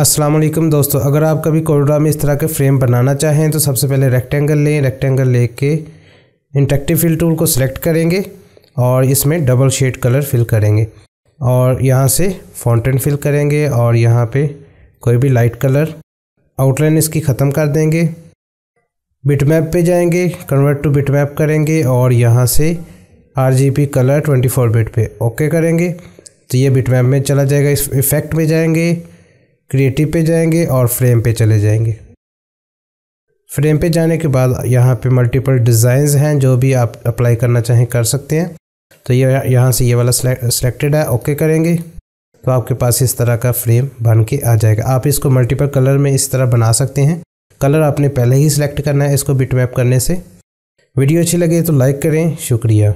असलम दोस्तों अगर आप कभी कोडरा में इस तरह के फ्रेम बनाना चाहें तो सबसे पहले रेक्टेंगल लें रेक्टेंगल लेके इंटेक्टिव फिल टूल को सिलेक्ट करेंगे और इसमें डबल शेड कलर फिल करेंगे और यहाँ से फाउंटेन फिल करेंगे और यहाँ पे कोई भी लाइट कलर आउटलाइन इसकी ख़त्म कर देंगे बिटमैप पे जाएंगे कन्वर्ट टू बिटमैप करेंगे और यहाँ से आर कलर ट्वेंटी बिट पर ओके करेंगे तो ये बिटमैप में चला जाएगा इस इफ़ेक्ट में जाएंगे क्रिएटिव पे जाएंगे और फ्रेम पे चले जाएंगे फ्रेम पे जाने के बाद यहाँ पे मल्टीपल डिज़ाइंस हैं जो भी आप अप्लाई करना चाहें कर सकते हैं तो ये यह यहाँ से ये वाला सिलेक्टेड है ओके करेंगे तो आपके पास इस तरह का फ्रेम बन के आ जाएगा आप इसको मल्टीपल कलर में इस तरह बना सकते हैं कलर आपने पहले ही सिलेक्ट करना है इसको बिटमैप करने से वीडियो अच्छी लगे तो लाइक करें शुक्रिया